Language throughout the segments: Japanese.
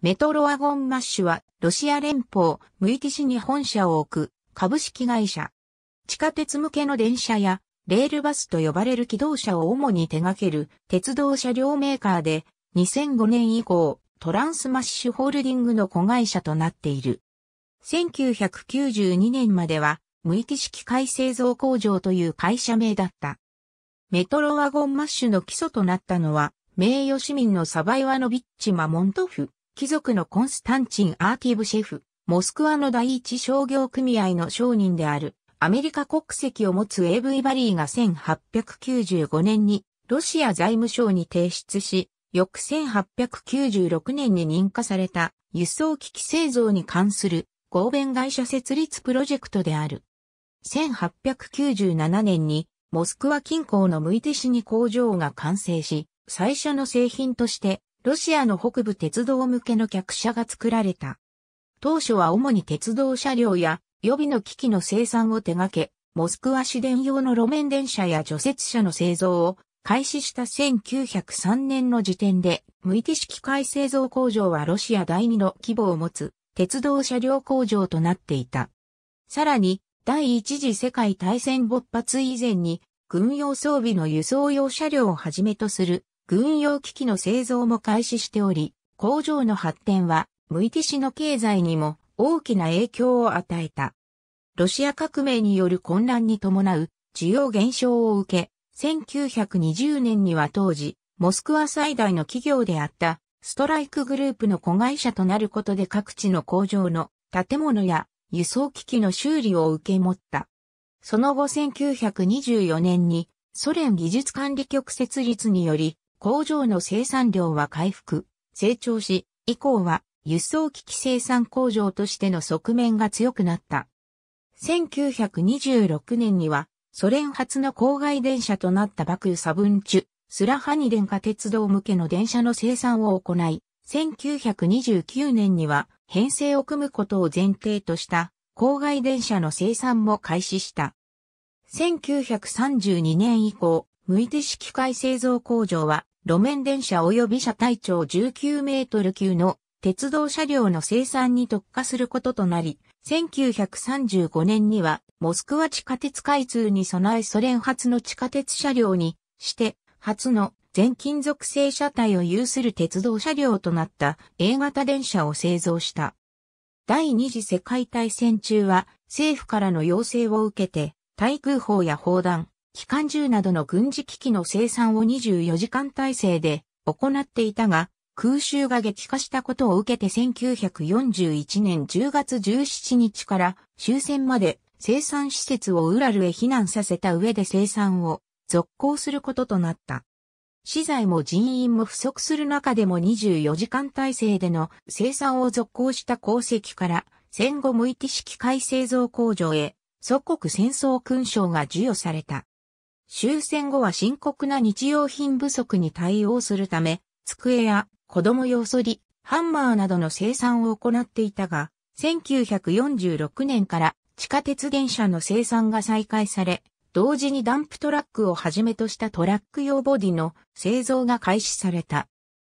メトロワゴンマッシュは、ロシア連邦、ムイティ市に本社を置く、株式会社。地下鉄向けの電車や、レールバスと呼ばれる機動車を主に手掛ける、鉄道車両メーカーで、2005年以降、トランスマッシュホールディングの子会社となっている。1992年までは、無意テ市機械製造工場という会社名だった。メトロワゴンマッシュの基礎となったのは、名誉市民のサバイワノビッチ・マモントフ。貴族のコンスタンチン・アーティブシェフ、モスクワの第一商業組合の商人である、アメリカ国籍を持つ AV バリーが1895年にロシア財務省に提出し、翌1896年に認可された輸送機器製造に関する合弁会社設立プロジェクトである。1897年にモスクワ近郊のムイテ市に工場が完成し、最初の製品としてロシアの北部鉄道向けの客車が作られた。当初は主に鉄道車両や予備の機器の生産を手掛け、モスクワ市電用の路面電車や除雪車の製造を開始した1903年の時点で、無意識械製造工場はロシア第二の規模を持つ鉄道車両工場となっていた。さらに、第一次世界大戦勃発以前に、軍用装備の輸送用車両をはじめとする軍用機器の製造も開始しており、工場の発展は、ムイティ市の経済にも大きな影響を与えた。ロシア革命による混乱に伴う需要減少を受け、1920年には当時、モスクワ最大の企業であったストライクグループの子会社となることで各地の工場の建物や輸送機器の修理を受け持った。その後1924年にソ連技術管理局設立により工場の生産量は回復、成長し、以降は輸送機器生産工場としての側面が強くなった。1926年には、ソ連初の郊外電車となったバクユサブンチュ、スラハニ電化鉄道向けの電車の生産を行い、1929年には編成を組むことを前提とした郊外電車の生産も開始した。1932年以降、向いて式械製造工場は、路面電車及び車体長19メートル級の鉄道車両の生産に特化することとなり、1935年には、モスクワ地下鉄開通に備えソ連初の地下鉄車両にして、初の全金属製車体を有する鉄道車両となった A 型電車を製造した。第二次世界大戦中は政府からの要請を受けて、対空砲や砲弾、機関銃などの軍事機器の生産を24時間体制で行っていたが、空襲が激化したことを受けて1941年10月17日から終戦まで生産施設をウラルへ避難させた上で生産を続行することとなった。資材も人員も不足する中でも24時間体制での生産を続行した功績から戦後無いて式械製造工場へ祖国戦争勲章が授与された。終戦後は深刻な日用品不足に対応するため、机や子供用そり、ハンマーなどの生産を行っていたが、1946年から地下鉄電車の生産が再開され、同時にダンプトラックをはじめとしたトラック用ボディの製造が開始された。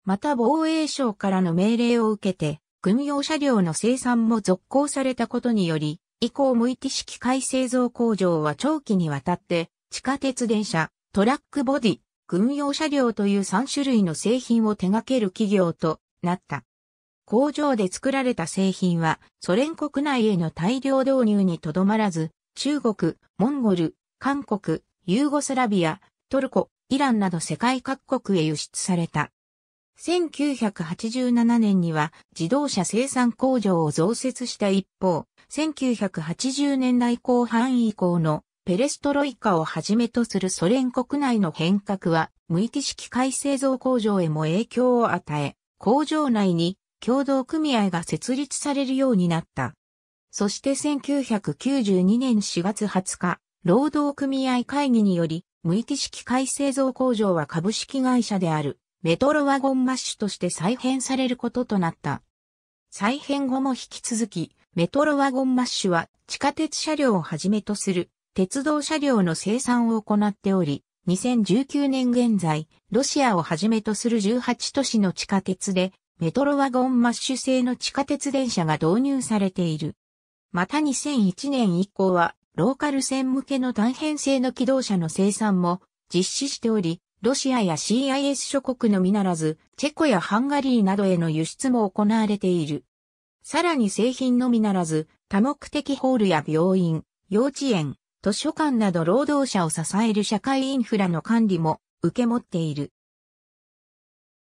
また防衛省からの命令を受けて、軍用車両の生産も続行されたことにより、以降無意識機械製造工場は長期にわたって地下鉄電車、トラックボディ、軍用車両という3種類の製品を手掛ける企業となった。工場で作られた製品はソ連国内への大量導入にとどまらず、中国、モンゴル、韓国、ユーゴスラビア、トルコ、イランなど世界各国へ輸出された。1987年には自動車生産工場を増設した一方、1980年代後半以降のペレストロイカをはじめとするソ連国内の変革は、無意識改製造工場へも影響を与え、工場内に共同組合が設立されるようになった。そして1992年4月20日、労働組合会議により、無意識改製造工場は株式会社である、メトロワゴンマッシュとして再編されることとなった。再編後も引き続き、メトロワゴンマッシュは地下鉄車両をはじめとする鉄道車両の生産を行っており、2019年現在、ロシアをはじめとする18都市の地下鉄で、メトロワゴンマッシュ製の地下鉄電車が導入されている。また2001年以降は、ローカル線向けの単編成の機動車の生産も実施しており、ロシアや CIS 諸国のみならず、チェコやハンガリーなどへの輸出も行われている。さらに製品のみならず、多目的ホールや病院、幼稚園、図書館など労働者を支える社会インフラの管理も受け持っている。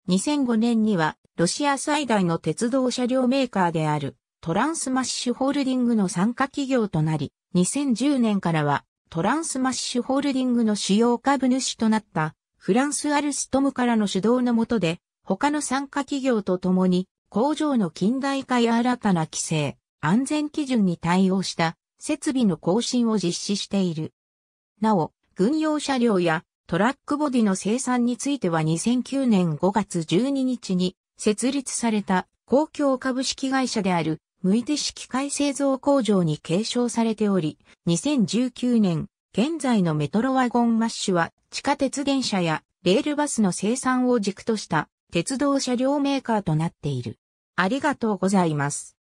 2005年にはロシア最大の鉄道車両メーカーであるトランスマッシュホールディングの参加企業となり、2010年からはトランスマッシュホールディングの主要株主となったフランスアルストムからの主導のもとで他の参加企業と共に工場の近代化や新たな規制、安全基準に対応した設備の更新を実施している。なお、軍用車両やトラックボディの生産については2009年5月12日に設立された公共株式会社である向いて式械製造工場に継承されており、2019年、現在のメトロワゴンマッシュは地下鉄電車やレールバスの生産を軸とした鉄道車両メーカーとなっている。ありがとうございます。